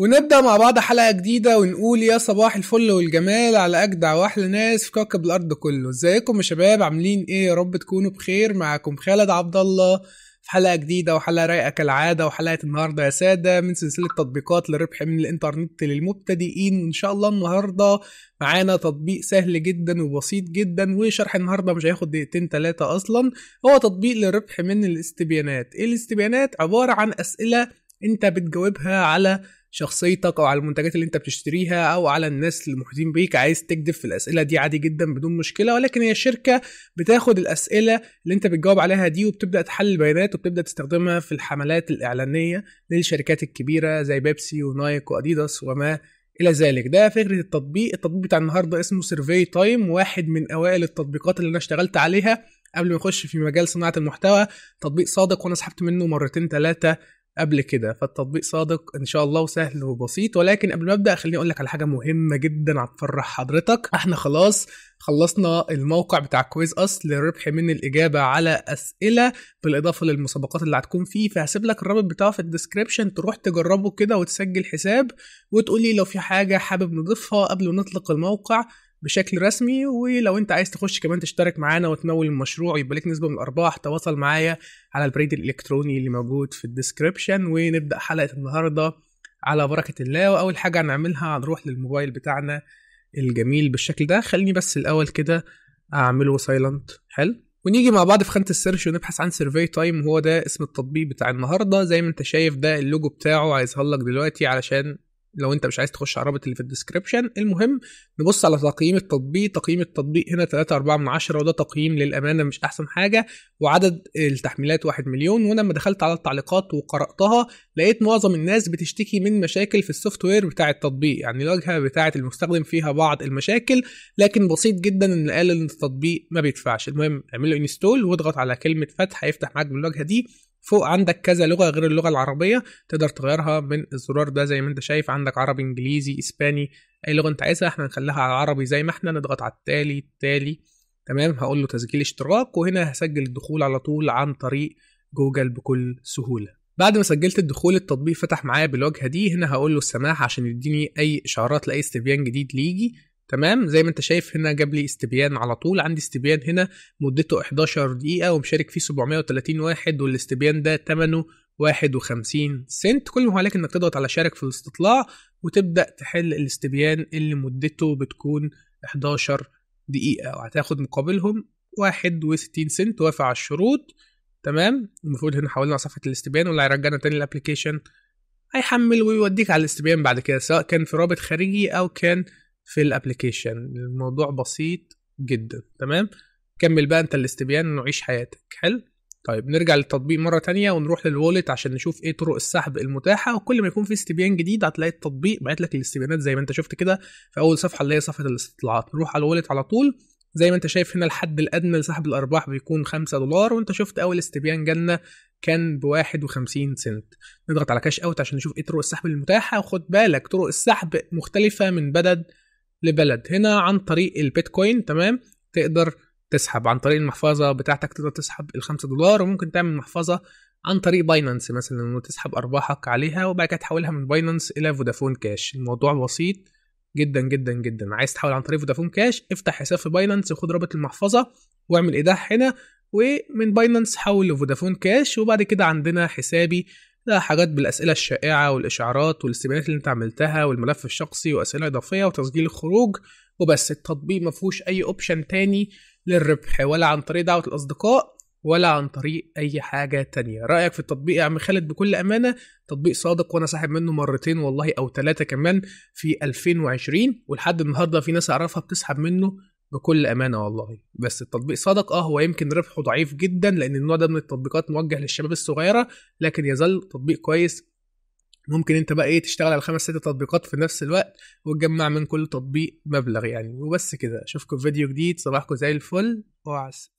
ونبدأ مع بعض حلقة جديدة ونقول يا صباح الفل والجمال على أجدع وأحلى ناس في كوكب الأرض كله ازيكم يا شباب عاملين إيه يا رب تكونوا بخير معاكم خالد عبد الله في حلقة جديدة وحلقة رايقة كالعادة وحلقة النهاردة يا سادة من سلسلة تطبيقات للربح من الإنترنت للمبتدئين وإن شاء الله النهاردة معانا تطبيق سهل جدا وبسيط جدا وشرح النهاردة مش هياخد دقيقتين تلاتة أصلا هو تطبيق للربح من الاستبيانات الاستبيانات عبارة عن أسئلة انت بتجاوبها على شخصيتك او على المنتجات اللي انت بتشتريها او على الناس المحيطين بيك عايز تكذب في الاسئله دي عادي جدا بدون مشكله ولكن هي الشركه بتاخد الاسئله اللي انت بتجاوب عليها دي وبتبدا تحلل البيانات وبتبدا تستخدمها في الحملات الاعلانيه للشركات الكبيره زي بيبسي ونايك واديداس وما الى ذلك ده فكره التطبيق التطبيق بتاع النهارده اسمه سيرفي تايم واحد من اوائل التطبيقات اللي انا اشتغلت عليها قبل ما اخش في مجال صناعه المحتوى تطبيق صادق وانا سحبت منه مرتين ثلاثه قبل كده فالتطبيق صادق ان شاء الله وسهل وبسيط ولكن قبل ما ابدا خليني اقول لك على حاجه مهمه جدا هتفرح حضرتك احنا خلاص خلصنا الموقع بتاع كويز اس للربح من الاجابه على اسئله بالاضافه للمسابقات اللي هتكون فيه فهسيب لك الرابط بتاعه في الديسكربشن تروح تجربه كده وتسجل حساب وتقول لي لو في حاجه حابب نضيفها قبل ما نطلق الموقع بشكل رسمي ولو انت عايز تخش كمان تشترك معانا وتمول المشروع ويبقى لك نسبه من الارباح تواصل معايا على البريد الالكتروني اللي موجود في الديسكربشن ونبدا حلقه النهارده على بركه الله واول حاجه هنعملها هنروح للموبايل بتاعنا الجميل بالشكل ده خليني بس الاول كده اعمله سايلنت حلو ونيجي مع بعض في خانه السيرش ونبحث عن سيرفي تايم هو ده اسم التطبيق بتاع النهارده زي ما انت شايف ده اللوجو بتاعه عايز لك دلوقتي علشان لو انت مش عايز تخش على الرابط اللي في الديسكربشن المهم نبص على تقييم التطبيق تقييم التطبيق هنا 3.4 من 10 وده تقييم للامانه مش احسن حاجه وعدد التحميلات 1 مليون وانا لما دخلت على التعليقات وقراتها لقيت معظم الناس بتشتكي من مشاكل في السوفت وير بتاع التطبيق يعني الواجهه بتاعه المستخدم فيها بعض المشاكل لكن بسيط جدا ان قال ان التطبيق ما بيدفعش المهم اعمل له انستول واضغط على كلمه فتح هيفتح معاك بالواجهه دي فوق عندك كذا لغه غير اللغه العربيه تقدر تغيرها من الزرار ده زي ما انت شايف عندك عربي انجليزي اسباني اي لغه انت عايزها احنا هنخليها على عربي زي ما احنا نضغط على التالي التالي تمام هقول له تسجيل اشتراك وهنا هسجل الدخول على طول عن طريق جوجل بكل سهوله بعد ما سجلت الدخول التطبيق فتح معايا بالواجهه دي هنا هقول له السماح عشان يديني اي اشعارات لاي استبيان جديد ليجي تمام زي ما انت شايف هنا جاب لي استبيان على طول عندي استبيان هنا مدته 11 دقيقة ومشارك فيه 730 واحد والاستبيان ده ثمنه 51 سنت كل ما عليك انك تضغط على شارك في الاستطلاع وتبدأ تحل الاستبيان اللي مدته بتكون 11 دقيقة وهتاخد مقابلهم 61 سنت وافق على الشروط تمام المفروض هنا حولنا صفحة الاستبيان واللي هيرجعنا تاني الابلكيشن هيحمل ويوديك على الاستبيان بعد كده سواء كان في رابط خارجي او كان في الابلكيشن الموضوع بسيط جدا تمام كمل بقى انت الاستبيان وعيش حياتك حلو طيب نرجع للتطبيق مرة تانية ونروح للوالت عشان نشوف ايه طرق السحب المتاحة وكل ما يكون في استبيان جديد هتلاقي التطبيق بعت لك الاستبيانات زي ما انت شفت كده في اول صفحة اللي هي صفحة الاستطلاعات نروح على الوالت على طول زي ما انت شايف هنا الحد الادنى لسحب الارباح بيكون 5 دولار وانت شفت اول استبيان جالنا كان ب 51 سنت نضغط على كاش اوت عشان نشوف ايه طرق السحب المتاحة وخد بالك طرق السحب مختلفة من بلد لبلد هنا عن طريق البيتكوين تمام تقدر تسحب عن طريق المحفظه بتاعتك تقدر تسحب ال5 دولار وممكن تعمل محفظه عن طريق باينانس مثلا وتسحب ارباحك عليها وبعد كده تحولها من باينانس الى فودافون كاش الموضوع بسيط جدا جدا جدا عايز تحول عن طريق فودافون كاش افتح حساب في باينانس وخد رابط المحفظه واعمل ايداع هنا ومن باينانس حول لفودافون كاش وبعد كده عندنا حسابي ده حاجات بالاسئله الشائعه والاشعارات والاستبيانات اللي انت عملتها والملف الشخصي واسئله اضافيه وتسجيل الخروج وبس التطبيق ما فيهوش اي اوبشن تاني للربح ولا عن طريق دعوه الاصدقاء ولا عن طريق اي حاجه تانية رايك في التطبيق يا عم خالد بكل امانه تطبيق صادق وانا ساحب منه مرتين والله او ثلاثه كمان في 2020 ولحد النهارده في ناس اعرفها بتسحب منه بكل امانه والله بس التطبيق صادق اه هو يمكن ربحه ضعيف جدا لان النوع ده من التطبيقات موجه للشباب الصغيره لكن يظل تطبيق كويس ممكن انت بقى ايه تشتغل على خمس ست تطبيقات في نفس الوقت وتجمع من كل تطبيق مبلغ يعني وبس كده اشوفكم في فيديو جديد صباحكم زي الفل وعسى